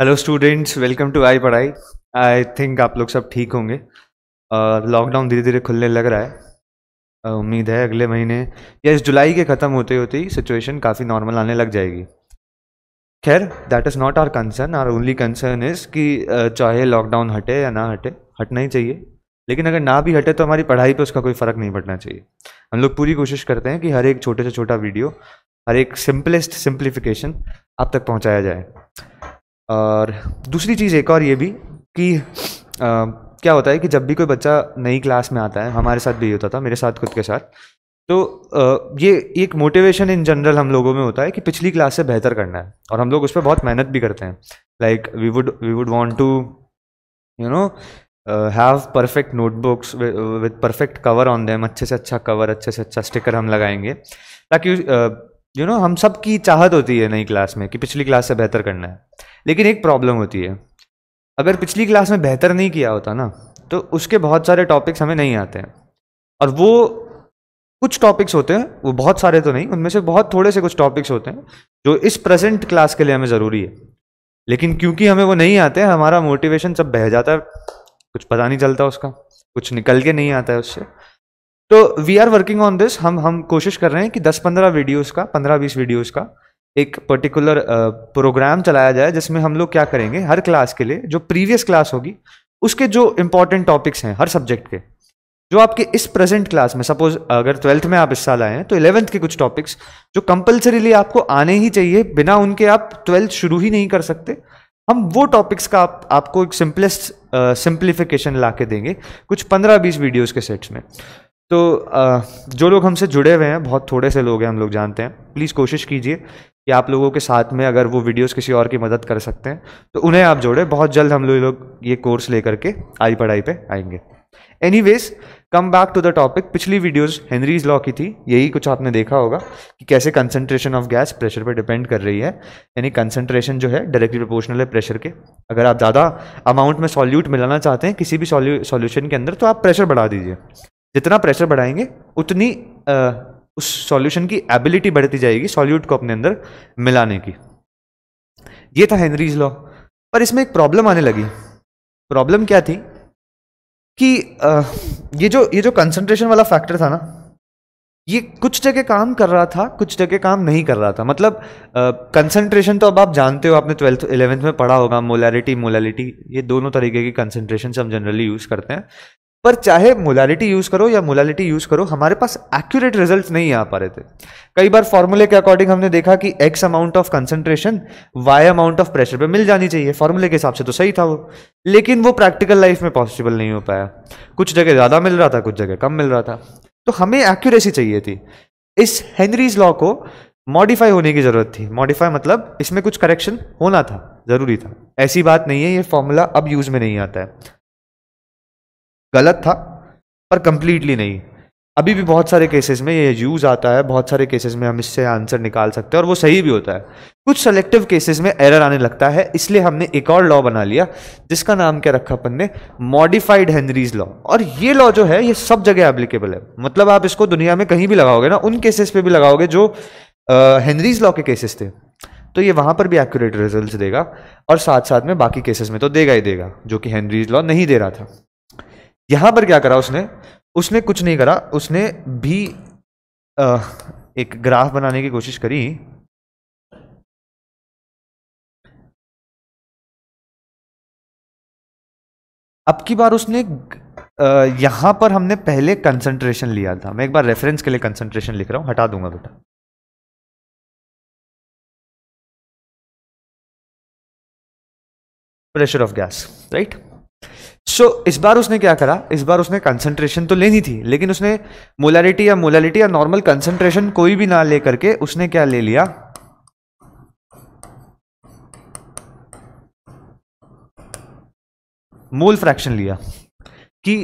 hello students welcome to I पढ़ाई I think आप लोग सब ठीक होंगे लॉकडाउन धीरे धीरे खुलने लग रहा है उम्मीद है अगले महीने या इस जुलाई के ख़त्म होते होते ही सिचुएशन काफ़ी नॉर्मल आने लग जाएगी खैर that is not our concern our only concern is कि चाहे लॉकडाउन हटे या ना हटे हटना ही चाहिए लेकिन अगर ना भी हटे तो हमारी पढ़ाई पर उसका कोई फ़र्क नहीं पड़ना चाहिए हम लोग पूरी कोशिश करते हैं कि हर एक छोटे से छोटा वीडियो हर एक सिंपलेस्ट सिंप्लीफिकेशन आप तक पहुँचाया जाए और दूसरी चीज़ एक और ये भी कि आ, क्या होता है कि जब भी कोई बच्चा नई क्लास में आता है हमारे साथ भी होता था मेरे साथ खुद के साथ तो आ, ये एक मोटिवेशन इन जनरल हम लोगों में होता है कि पिछली क्लास से बेहतर करना है और हम लोग उस पर बहुत मेहनत भी करते हैं like we would we would want to you know have perfect notebooks with perfect cover on them अच्छे से अच्छा कवर अच्छे से अच्छा स्टिकर हम लगाएंगे ताकि यू you नो know, हम सब की चाहत होती है नई क्लास में कि पिछली क्लास से बेहतर करना है लेकिन एक प्रॉब्लम होती है अगर पिछली क्लास में बेहतर नहीं किया होता ना तो उसके बहुत सारे टॉपिक्स हमें नहीं आते हैं और वो कुछ टॉपिक्स होते हैं वो बहुत सारे तो नहीं उनमें से बहुत थोड़े से कुछ टॉपिक्स होते हैं जो इस प्रेजेंट क्लास के लिए हमें ज़रूरी है लेकिन क्योंकि हमें वो नहीं आते हमारा मोटिवेशन सब बह जाता है कुछ पता नहीं चलता उसका कुछ निकल के नहीं आता है उससे तो we are working on this हम हम कोशिश कर रहे हैं कि 10-15 वीडियोस का 15-20 वीडियोस का एक पर्टिकुलर प्रोग्राम चलाया जाए जिसमें हम लोग क्या करेंगे हर क्लास के लिए जो प्रीवियस क्लास होगी उसके जो इम्पोर्टेंट टॉपिक्स हैं हर सब्जेक्ट के जो आपके इस प्रेजेंट क्लास में सपोज अगर ट्वेल्थ में आप इस साल आए हैं तो इलेवेंथ के कुछ टॉपिक्स जो कंपलसरीली आपको आने ही चाहिए बिना उनके आप ट्वेल्थ शुरू ही नहीं कर सकते हम वो टॉपिक्स का आप, आपको एक सिंपलेस्ट सिंप्लीफिकेशन ला के देंगे कुछ पंद्रह बीस वीडियोज़ के सेट्स में तो जो लोग हमसे जुड़े हुए हैं बहुत थोड़े से लोग हैं हम लोग जानते हैं प्लीज़ कोशिश कीजिए कि आप लोगों के साथ में अगर वो वीडियोस किसी और की मदद कर सकते हैं तो उन्हें आप जोड़ें बहुत जल्द हम लोग ये कोर्स लेकर के आई पढ़ाई पे आएंगे anyways come back to the topic पिछली वीडियोस हेनरीज लॉ की थी यही कुछ आपने देखा होगा कि कैसे कंसंट्रेशन ऑफ गैस प्रेशर पर डिपेंड कर रही है यानी कंसंट्रेशन जो है डायरेक्टली प्रोपोर्शनल है प्रेशर के अगर आप ज़्यादा अमाउंट में सॉल्यूट मिलाना चाहते हैं किसी भी सॉल्यूशन के अंदर तो आप प्रेशर बढ़ा दीजिए जितना प्रेशर बढ़ाएंगे उतनी आ, उस सॉल्यूशन की एबिलिटी बढ़ती जाएगी सॉल्यूट को अपने अंदर मिलाने की ये था हेनरीज लॉ पर इसमें एक प्रॉब्लम आने लगी प्रॉब्लम क्या थी कि आ, ये जो ये जो कंसंट्रेशन वाला फैक्टर था ना ये कुछ जगह काम कर रहा था कुछ जगह काम नहीं कर रहा था मतलब कंसंट्रेशन तो अब आप जानते हो आपने ट्वेल्थ इलेवेंथ में पढ़ा होगा मोलैरिटी मोलैलिटी ये दोनों तरीके की कंसंट्रेशन हम जनरली यूज़ करते हैं पर चाहे मोलालिटी यूज़ करो या मोलालिटी यूज़ करो हमारे पास एक्यूरेट रिजल्ट नहीं आ पा रहे थे कई बार फॉर्मूले के अकॉर्डिंग हमने देखा कि X amount of concentration Y amount of pressure पे मिल जानी चाहिए फॉर्मूले के हिसाब से तो सही था वो लेकिन वो प्रैक्टिकल लाइफ में पॉसिबल नहीं हो पाया कुछ जगह ज़्यादा मिल रहा था कुछ जगह कम मिल रहा था तो हमें एक्यूरेसी चाहिए थी इस हेनरीज लॉ को मॉडिफाई होने की ज़रूरत थी मॉडिफाई मतलब इसमें कुछ करेक्शन होना था ज़रूरी था ऐसी बात नहीं है ये फॉर्मूला अब यूज़ में नहीं आता है गलत था पर कम्प्लीटली नहीं अभी भी बहुत सारे केसेस में ये यूज़ आता है बहुत सारे केसेस में हम इससे आंसर निकाल सकते हैं और वो सही भी होता है कुछ सेलेक्टिव केसेस में एरर आने लगता है इसलिए हमने एक और लॉ बना लिया जिसका नाम क्या रखा अपन ने मॉडिफाइड हेनरीज लॉ और ये लॉ जो है ये सब जगह एप्लीकेबल है मतलब आप इसको दुनिया में कहीं भी लगाओगे ना उन केसेस पर भी लगाओगे जो हेनरीज लॉ के केसेस थे तो ये वहाँ पर भी एक्यूरेट रिजल्ट देगा और साथ साथ में बाकी केसेस में तो देगा ही देगा जो कि हेनरीज लॉ नहीं दे रहा था यहां पर क्या करा उसने उसने कुछ नहीं करा उसने भी आ, एक ग्राफ बनाने की कोशिश करी अब की बार उसने यहां पर हमने पहले कंसंट्रेशन लिया था मैं एक बार रेफरेंस के लिए कंसंट्रेशन लिख रहा हूं हटा दूंगा बेटा pressure of gas right so so, इस बार उसने क्या करा इस बार उसने कंसंट्रेशन तो लेनी थी लेकिन उसने मोलारिटी या मोलारिटी या नॉर्मल कंसंट्रेशन कोई भी ना ले करके उसने क्या ले लिया मोल फ्रैक्शन लिया कि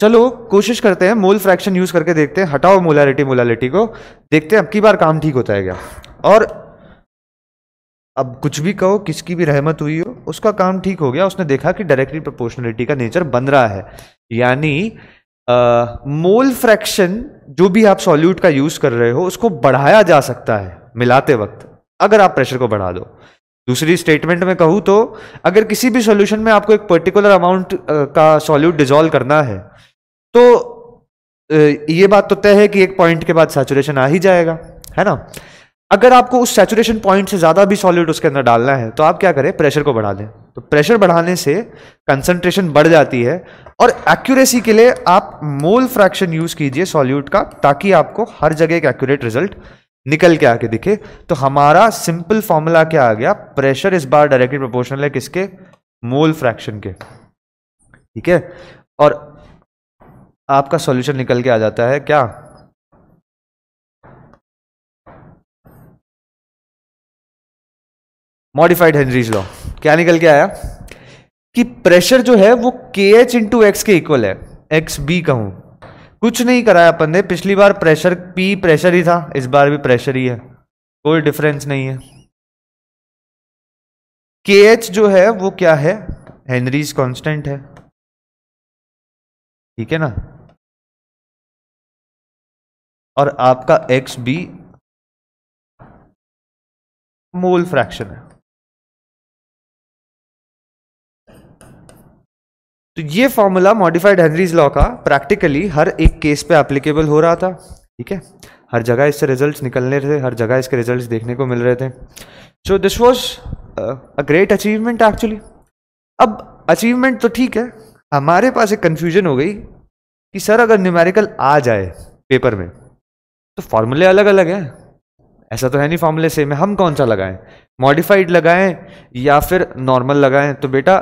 चलो कोशिश करते हैं मोल फ्रैक्शन यूज करके देखते हैं हटाओ मोलारिटी मोलालिटी को देखते हैं अब की बार काम ठीक होता है क्या और अब कुछ भी कहो किसकी भी रहमत हुई हो उसका काम ठीक हो गया उसने देखा कि डायरेक्टली प्रोपोर्शनलिटी का नेचर बन रहा है यानी मोल फ्रैक्शन जो भी आप सॉल्यूट का यूज कर रहे हो उसको बढ़ाया जा सकता है मिलाते वक्त अगर आप प्रेशर को बढ़ा दो दूसरी स्टेटमेंट में कहूँ तो अगर किसी भी सॉल्यूशन में आपको एक पर्टिकुलर अमाउंट का सॉल्यूट डिजोल्व करना है तो ये बात तो तय है कि एक पॉइंट के बाद सैचुरेशन आ ही जाएगा है ना अगर आपको उस सेचुरेशन पॉइंट से ज़्यादा भी सॉल्यूट उसके अंदर डालना है तो आप क्या करें प्रेशर को बढ़ा दें तो प्रेशर बढ़ाने से कंसंट्रेशन बढ़ जाती है और एक्यूरेसी के लिए आप मोल फ्रैक्शन यूज़ कीजिए सॉल्यूट का ताकि आपको हर जगह एक एक्यूरेट रिजल्ट निकल के आके दिखे तो हमारा सिंपल फॉर्मूला क्या आ गया प्रेशर इस बार डायरेक्टली प्रोपोर्शनल है किसके मोल फ्रैक्शन के ठीक है और आपका सॉल्यूशन निकल के आ जाता है क्या मॉडिफाइड हेनरीज लॉ क्या निकल के आया कि प्रेशर जो है वो के एच इंटू एक्स के इक्वल है एक्स बी कहूं कुछ नहीं कराया अपन ने पिछली बार प्रेशर पी प्रेशर ही था इस बार भी प्रेशर ही है कोई डिफरेंस नहीं है के एच जो है वो क्या है हेनरीज कांस्टेंट है ठीक है ना और आपका एक्स बी मोल फ्रैक्शन है तो ये फॉर्मूला मॉडिफाइड हेनरीज लॉ का प्रैक्टिकली हर एक केस पे एप्लीकेबल हो रहा था ठीक है हर जगह इससे रिजल्ट्स निकलने थे हर जगह इसके रिजल्ट्स देखने को मिल रहे थे so this was a great achievement actually अब अचीवमेंट तो ठीक है हमारे पास एक कन्फ्यूजन हो गई कि सर अगर न्यूमेरिकल आ जाए पेपर में तो फार्मूले अलग अलग हैं ऐसा तो है नहीं फार्मूले सेम है हम कौन सा लगाएं मॉडिफाइड लगाएं या फिर नॉर्मल लगाएं तो बेटा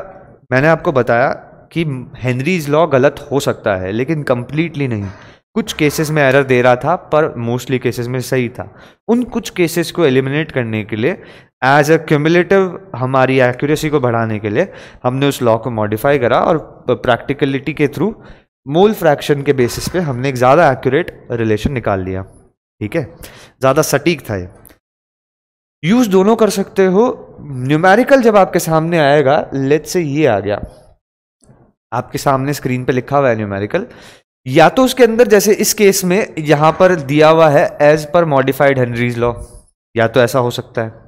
मैंने आपको बताया कि हेनरीज लॉ गलत हो सकता है लेकिन कम्प्लीटली नहीं कुछ केसेस में एरर दे रहा था पर मोस्टली केसेस में सही था उन कुछ केसेस को एलिमिनेट करने के लिए एज अ क्यूमुलेटिव हमारी एक्यूरेसी को बढ़ाने के लिए हमने उस लॉ को मॉडिफाई करा और प्रैक्टिकलिटी के थ्रू मोल फ्रैक्शन के बेसिस पे हमने एक ज़्यादा एक्यूरेट रिलेशन निकाल लिया ठीक है ज़्यादा सटीक था ये यूज़ दोनों कर सकते हो न्यूमेरिकल जब आपके सामने आएगा लेट से ये आ गया आपके सामने स्क्रीन पे लिखा हुआ है न्यूमेरिकल या तो उसके अंदर जैसे इस केस में यहां पर दिया हुआ है as per modified Henry's law या तो ऐसा हो सकता है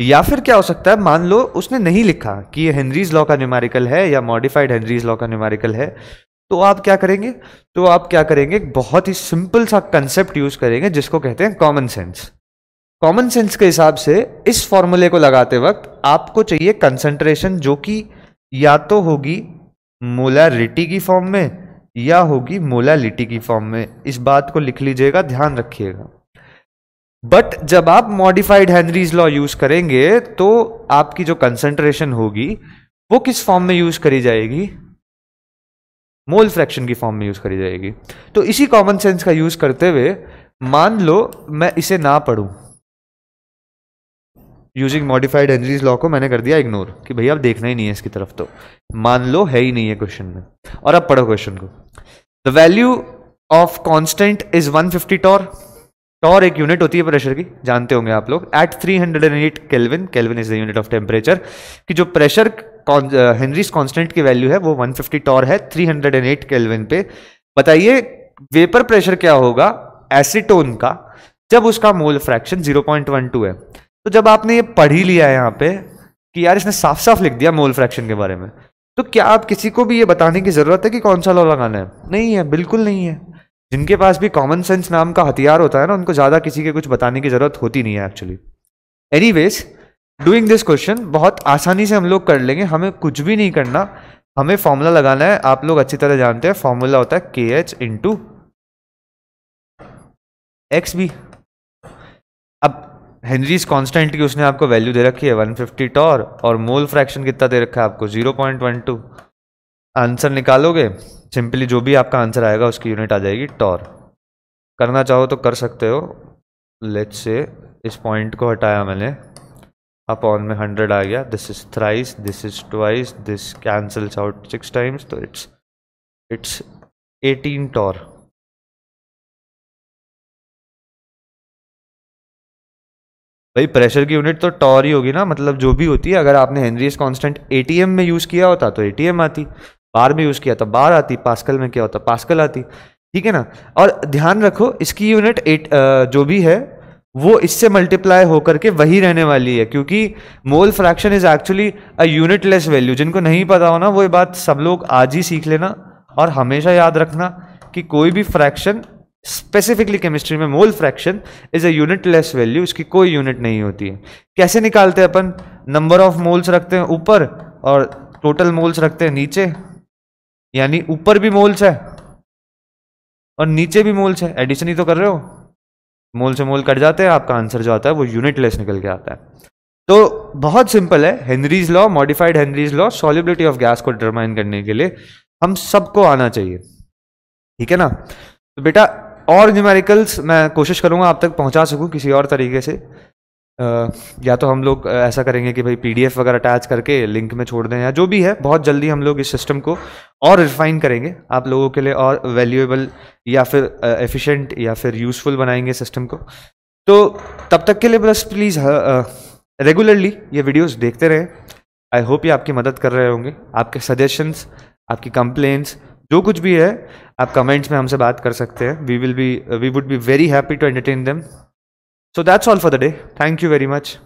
या फिर क्या हो सकता है मान लो उसने नहीं लिखा कि ये हेनरीज लॉ का न्यूमेरिकल है या मॉडिफाइड हेनरीज लॉ का न्यूमेरिकल है तो आप क्या करेंगे तो आप क्या करेंगे बहुत ही सिंपल सा कंसेप्ट यूज करेंगे जिसको कहते हैं कॉमन सेंस कॉमन सेंस के हिसाब से इस फॉर्मूले को लगाते वक्त आपको चाहिए कंसंट्रेशन जो कि या तो होगी मोलारिटी की फॉर्म में या होगी मोलालिटी की फॉर्म में इस बात को लिख लीजिएगा ध्यान रखिएगा बट जब आप मॉडिफाइड हेनरीज लॉ यूज करेंगे तो आपकी जो कंसंट्रेशन होगी वो किस फॉर्म में यूज करी जाएगी मोल फ्रैक्शन की फॉर्म में यूज करी जाएगी तो इसी कॉमन सेंस का यूज करते हुए मान लो मैं इसे ना पढ़ूं यूजिंग मॉडिफाइड हेनरीज लॉ को मैंने कर दिया इग्नोर कि भैया अब देखना ही नहीं है इसकी तरफ तो मान लो है ही नहीं है क्वेश्चन में और अब पढ़ो क्वेश्चन को the value of constant is 150 fifty torr torr एक यूनिट होती है प्रेशर की जानते होंगे आप लोग at 308 hundred and eight kelvin kelvin is the unit of temperature कि जो प्रेशर हेनरीज कॉन्स्टेंट की वैल्यू है वो 150 फिफ्टी टॉर है 308 हंड्रेड एंड एट केल्विन पे बताइए वेपर प्रेशर क्या होगा एसिटोन का जब उसका मोल फ्रैक्शन 0.12 है तो जब आपने ये पढ़ ही लिया है यहाँ पे कि यार इसने साफ साफ लिख दिया मोल फ्रैक्शन के बारे में तो क्या आप किसी को भी ये बताने की ज़रूरत है कि कौन सा लॉ लगाना है नहीं है बिल्कुल नहीं है जिनके पास भी कॉमन सेंस नाम का हथियार होता है ना उनको ज़्यादा किसी के कुछ बताने की ज़रूरत होती नहीं है actually anyways doing this question बहुत आसानी से हम लोग कर लेंगे हमें कुछ भी नहीं करना हमें फॉर्मूला लगाना है आप लोग अच्छी तरह जानते हैं फॉर्मूला होता है K H into X B Henry's constant की उसने आपको वैल्यू दे रखी है 150 टॉर और मोल फ्रैक्शन कितना दे रखा है आपको 0.12 आंसर निकालोगे सिंपली जो भी आपका आंसर आएगा उसकी यूनिट आ जाएगी टॉर करना चाहो तो कर सकते हो लेट से इस पॉइंट को हटाया मैंने अपॉन ऑन में हंड्रेड आ गया this is thrice this is twice this cancels out six times तो इट्स इट्स एटीन टॉर भाई प्रेशर की यूनिट तो टॉर ही होगी ना मतलब जो भी होती है अगर आपने हेनरीज कॉन्स्टेंट ए में यूज़ किया होता तो ए आती बार में यूज़ किया तो बार आती पास्कल में क्या होता पास्कल आती ठीक है ना और ध्यान रखो इसकी यूनिट एट जो भी है वो इससे मल्टीप्लाई होकर के वही रहने वाली है क्योंकि mole fraction is actually a unitless value जिनको नहीं पता हो ना वो ये बात सब लोग आज ही सीख लेना और हमेशा याद रखना कि कोई भी फ्रैक्शन स्पेसिफिकली केमिस्ट्री में mole fraction is a unitless value इसकी कोई यूनिट नहीं होती है कैसे निकालते हैं अपन नंबर ऑफ मोल्स रखते हैं ऊपर और टोटल मोल्स रखते हैं नीचे यानी ऊपर भी मोल्स है और नीचे भी मोल्स है एडिशन ही तो कर रहे हो मोल से मोल कट जाते हैं आपका आंसर जो आता है वो यूनिट लेस निकल के आता है तो बहुत सिंपल है Henry's law modified Henry's law solubility of gas को डिटरमाइन करने के लिए हम सबको आना चाहिए ठीक है ना तो बेटा और न्यूमेरिकल्स मैं कोशिश करूँगा आप तक पहुँचा सकूँ किसी और तरीके से Uh, या तो हम लोग ऐसा करेंगे कि भाई पीडीएफ वगैरह अटैच करके लिंक में छोड़ दें या जो भी है बहुत जल्दी हम लोग इस सिस्टम को और रिफाइन करेंगे आप लोगों के लिए और वैल्यूएबल या फिर एफिशिएंट uh, या फिर यूज़फुल बनाएंगे सिस्टम को तो तब तक के लिए बस प्लीज़ रेगुलरली ये वीडियोस देखते रहें आई होप ये आपकी मदद कर रहे होंगे आपके सजेशंस आपकी कंप्लेंट्स जो कुछ भी है आप कमेंट्स में हमसे बात कर सकते हैं we will be we would be very happy to entertain them so that's all for the day thank you very much